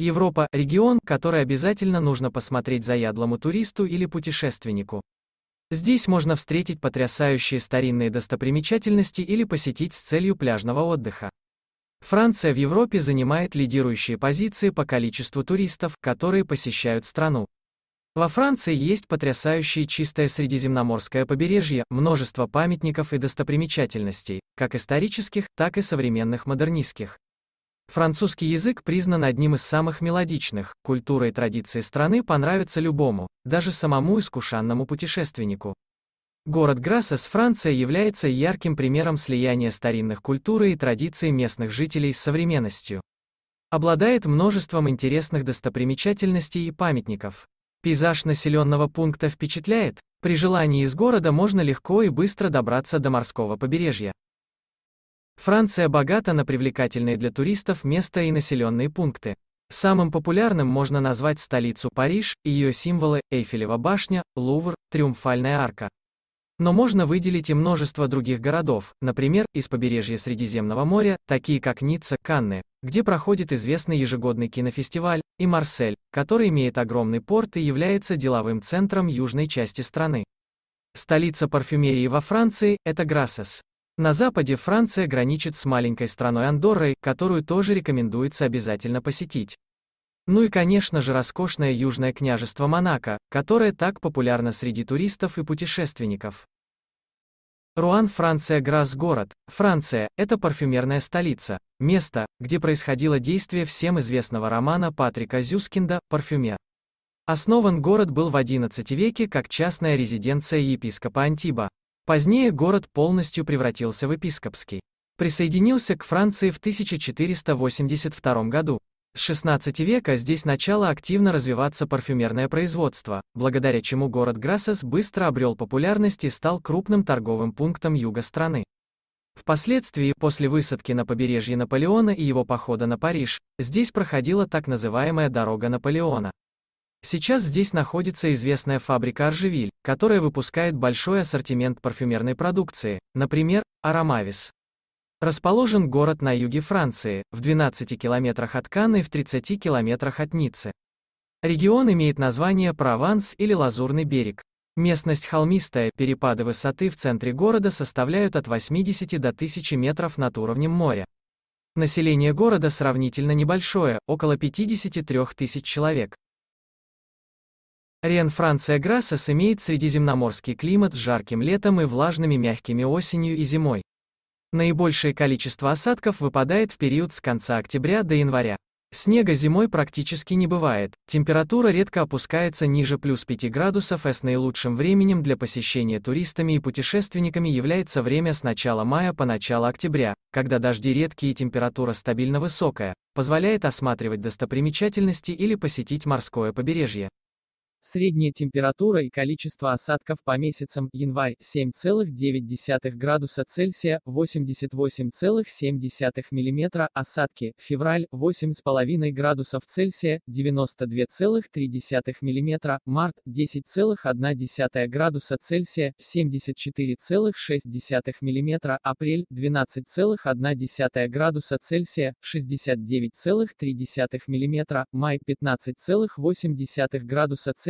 Европа – регион, который обязательно нужно посмотреть заядлому туристу или путешественнику. Здесь можно встретить потрясающие старинные достопримечательности или посетить с целью пляжного отдыха. Франция в Европе занимает лидирующие позиции по количеству туристов, которые посещают страну. Во Франции есть потрясающее чистое средиземноморское побережье, множество памятников и достопримечательностей, как исторических, так и современных модернистских. Французский язык признан одним из самых мелодичных, культура и традиции страны понравятся любому, даже самому искушенному путешественнику. Город Грассес, Франция, является ярким примером слияния старинных культур и традиций местных жителей с современностью. Обладает множеством интересных достопримечательностей и памятников. Пейзаж населенного пункта впечатляет, при желании из города можно легко и быстро добраться до морского побережья. Франция богата на привлекательные для туристов места и населенные пункты. Самым популярным можно назвать столицу Париж, ее символы – Эйфелева башня, Лувр, Триумфальная арка. Но можно выделить и множество других городов, например, из побережья Средиземного моря, такие как Ницца, Канны, где проходит известный ежегодный кинофестиваль, и Марсель, который имеет огромный порт и является деловым центром южной части страны. Столица парфюмерии во Франции – это Грассес. На западе Франция граничит с маленькой страной Андоррой, которую тоже рекомендуется обязательно посетить. Ну и конечно же роскошное южное княжество Монако, которое так популярно среди туристов и путешественников. Руан, Франция, Грас город, Франция, это парфюмерная столица, место, где происходило действие всем известного романа Патрика Зюскинда «Парфюмер». Основан город был в XI веке как частная резиденция епископа Антиба. Позднее город полностью превратился в епископский. Присоединился к Франции в 1482 году. С 16 века здесь начало активно развиваться парфюмерное производство, благодаря чему город Грассес быстро обрел популярность и стал крупным торговым пунктом юга страны. Впоследствии, после высадки на побережье Наполеона и его похода на Париж, здесь проходила так называемая «дорога Наполеона». Сейчас здесь находится известная фабрика «Аржевиль», которая выпускает большой ассортимент парфюмерной продукции, например, «Аромавис». Расположен город на юге Франции, в 12 километрах от Канны и в 30 километрах от Ниццы. Регион имеет название Прованс или Лазурный берег. Местность холмистая, перепады высоты в центре города составляют от 80 до 1000 метров над уровнем моря. Население города сравнительно небольшое, около 53 тысяч человек. Рен Франция Грассес имеет средиземноморский климат с жарким летом и влажными мягкими осенью и зимой. Наибольшее количество осадков выпадает в период с конца октября до января. Снега зимой практически не бывает, температура редко опускается ниже плюс 5 градусов, а с наилучшим временем для посещения туристами и путешественниками является время с начала мая по начало октября, когда дожди редкие и температура стабильно высокая, позволяет осматривать достопримечательности или посетить морское побережье. Средняя температура и количество осадков по месяцам январь 7,9 градуса Цельсия 88,7 мм, осадки февраль 8,5 градусов Цельсия 92,3 мм, март 10,1 градуса Цельсия 74,6 мм, апрель 12,1 градуса Цельсия 69,3 мм, май 15,8 градуса Цельсия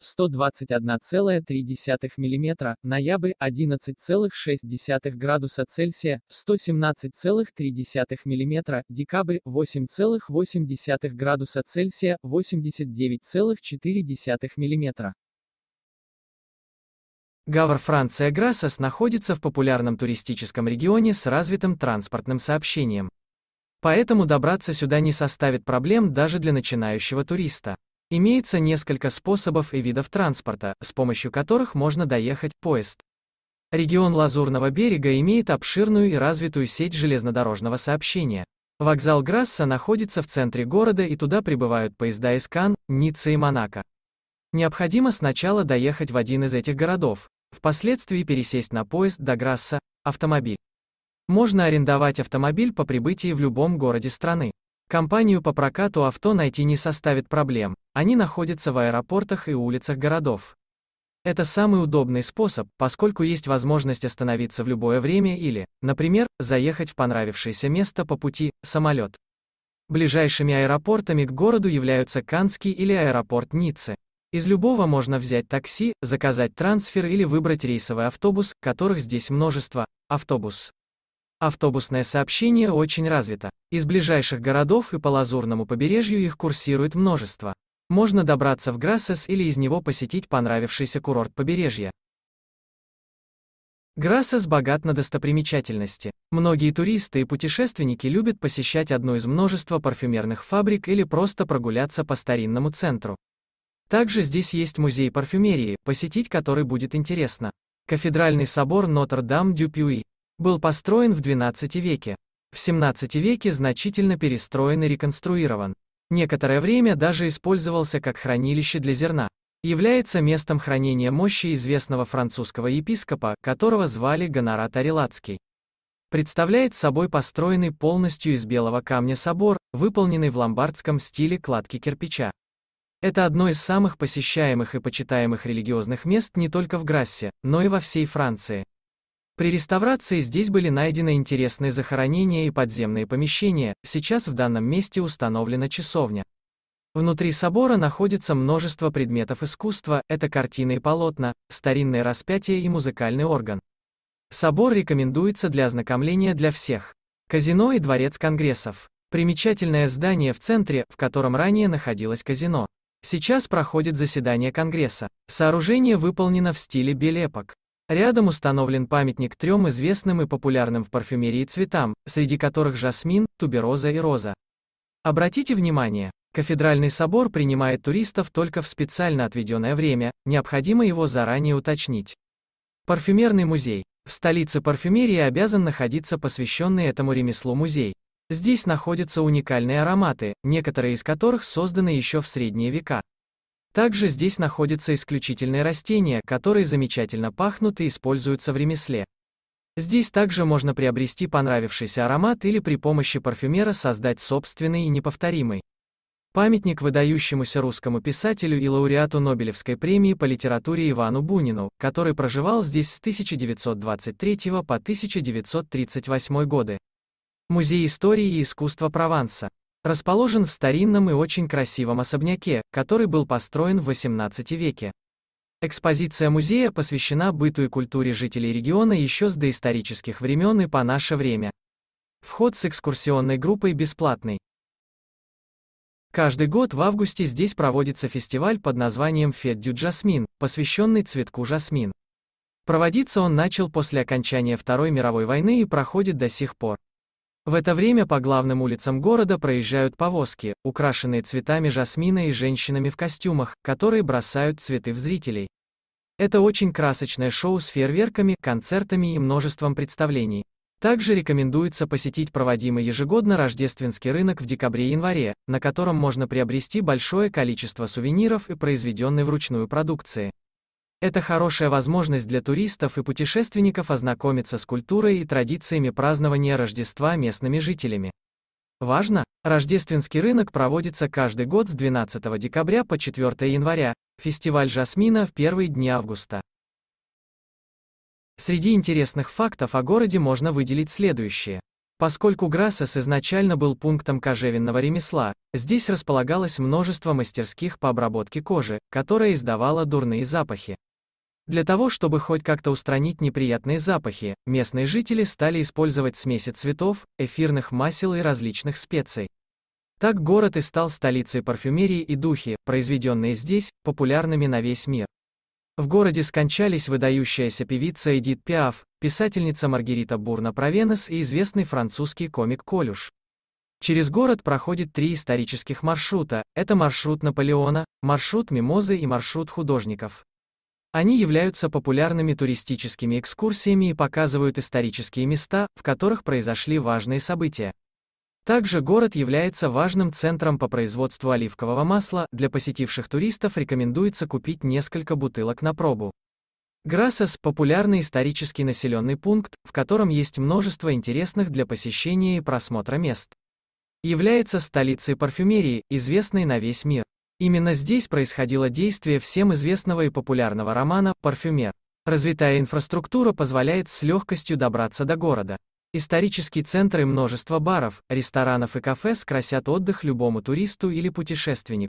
121,3 мм, ноябрь 11,6 градуса Цельсия, 117,3 мм, декабрь 8,8 градуса Цельсия, 89,4 мм. Гавр Франция Грассос находится в популярном туристическом регионе с развитым транспортным сообщением. Поэтому добраться сюда не составит проблем даже для начинающего туриста. Имеется несколько способов и видов транспорта, с помощью которых можно доехать поезд. Регион Лазурного берега имеет обширную и развитую сеть железнодорожного сообщения. Вокзал Грасса находится в центре города и туда прибывают поезда из Кан, Ниццы и Монако. Необходимо сначала доехать в один из этих городов, впоследствии пересесть на поезд до Грасса, автомобиль. Можно арендовать автомобиль по прибытии в любом городе страны. Компанию по прокату авто найти не составит проблем, они находятся в аэропортах и улицах городов. Это самый удобный способ, поскольку есть возможность остановиться в любое время или, например, заехать в понравившееся место по пути, самолет. Ближайшими аэропортами к городу являются Канский или аэропорт Ниццы. Из любого можно взять такси, заказать трансфер или выбрать рейсовый автобус, которых здесь множество. Автобус. Автобусное сообщение очень развито. Из ближайших городов и по лазурному побережью их курсирует множество. Можно добраться в Грассес или из него посетить понравившийся курорт побережья. Грассес богат на достопримечательности. Многие туристы и путешественники любят посещать одну из множества парфюмерных фабрик или просто прогуляться по старинному центру. Также здесь есть музей парфюмерии, посетить который будет интересно. Кафедральный собор Нотр-Дам-дю-Пюи был построен в XII веке. В XVII веке значительно перестроен и реконструирован. Некоторое время даже использовался как хранилище для зерна. Является местом хранения мощи известного французского епископа, которого звали Гонорат Арилацкий. Представляет собой построенный полностью из белого камня собор, выполненный в ломбардском стиле кладки кирпича. Это одно из самых посещаемых и почитаемых религиозных мест не только в Грассе, но и во всей Франции. При реставрации здесь были найдены интересные захоронения и подземные помещения, сейчас в данном месте установлена часовня. Внутри собора находится множество предметов искусства, это картины и полотна, старинное распятие и музыкальный орган. Собор рекомендуется для ознакомления для всех. Казино и дворец конгрессов. Примечательное здание в центре, в котором ранее находилось казино. Сейчас проходит заседание конгресса. Сооружение выполнено в стиле белепок. Рядом установлен памятник трем известным и популярным в парфюмерии цветам, среди которых жасмин, тубероза и роза. Обратите внимание, кафедральный собор принимает туристов только в специально отведенное время, необходимо его заранее уточнить. Парфюмерный музей. В столице парфюмерии обязан находиться посвященный этому ремеслу музей. Здесь находятся уникальные ароматы, некоторые из которых созданы еще в средние века. Также здесь находятся исключительные растения, которые замечательно пахнут и используются в ремесле. Здесь также можно приобрести понравившийся аромат или при помощи парфюмера создать собственный и неповторимый. Памятник выдающемуся русскому писателю и лауреату Нобелевской премии по литературе Ивану Бунину, который проживал здесь с 1923 по 1938 годы. Музей истории и искусства Прованса. Расположен в старинном и очень красивом особняке, который был построен в 18 веке. Экспозиция музея посвящена быту и культуре жителей региона еще с доисторических времен и по наше время. Вход с экскурсионной группой бесплатный. Каждый год в августе здесь проводится фестиваль под названием «Фет дю Джасмин», посвященный цветку жасмин. Проводиться он начал после окончания Второй мировой войны и проходит до сих пор. В это время по главным улицам города проезжают повозки, украшенные цветами жасмина и женщинами в костюмах, которые бросают цветы в зрителей. Это очень красочное шоу с фейерверками, концертами и множеством представлений. Также рекомендуется посетить проводимый ежегодно рождественский рынок в декабре-январе, на котором можно приобрести большое количество сувениров и произведенной вручную продукции. Это хорошая возможность для туристов и путешественников ознакомиться с культурой и традициями празднования Рождества местными жителями. Важно, рождественский рынок проводится каждый год с 12 декабря по 4 января, фестиваль Жасмина в первые дни августа. Среди интересных фактов о городе можно выделить следующее. Поскольку Грассес изначально был пунктом кожевенного ремесла, здесь располагалось множество мастерских по обработке кожи, которая издавала дурные запахи. Для того, чтобы хоть как-то устранить неприятные запахи, местные жители стали использовать смеси цветов, эфирных масел и различных специй. Так город и стал столицей парфюмерии и духи, произведенные здесь, популярными на весь мир. В городе скончались выдающаяся певица Эдит Пиаф, писательница Маргарита Бурна Провенес и известный французский комик Колюш. Через город проходит три исторических маршрута, это маршрут Наполеона, маршрут Мимозы и маршрут художников. Они являются популярными туристическими экскурсиями и показывают исторические места, в которых произошли важные события. Также город является важным центром по производству оливкового масла, для посетивших туристов рекомендуется купить несколько бутылок на пробу. Грасос популярный исторический населенный пункт, в котором есть множество интересных для посещения и просмотра мест. Является столицей парфюмерии, известной на весь мир. Именно здесь происходило действие всем известного и популярного романа «Парфюмер». Развитая инфраструктура позволяет с легкостью добраться до города. Исторический центр и множество баров, ресторанов и кафе скрасят отдых любому туристу или путешественнику.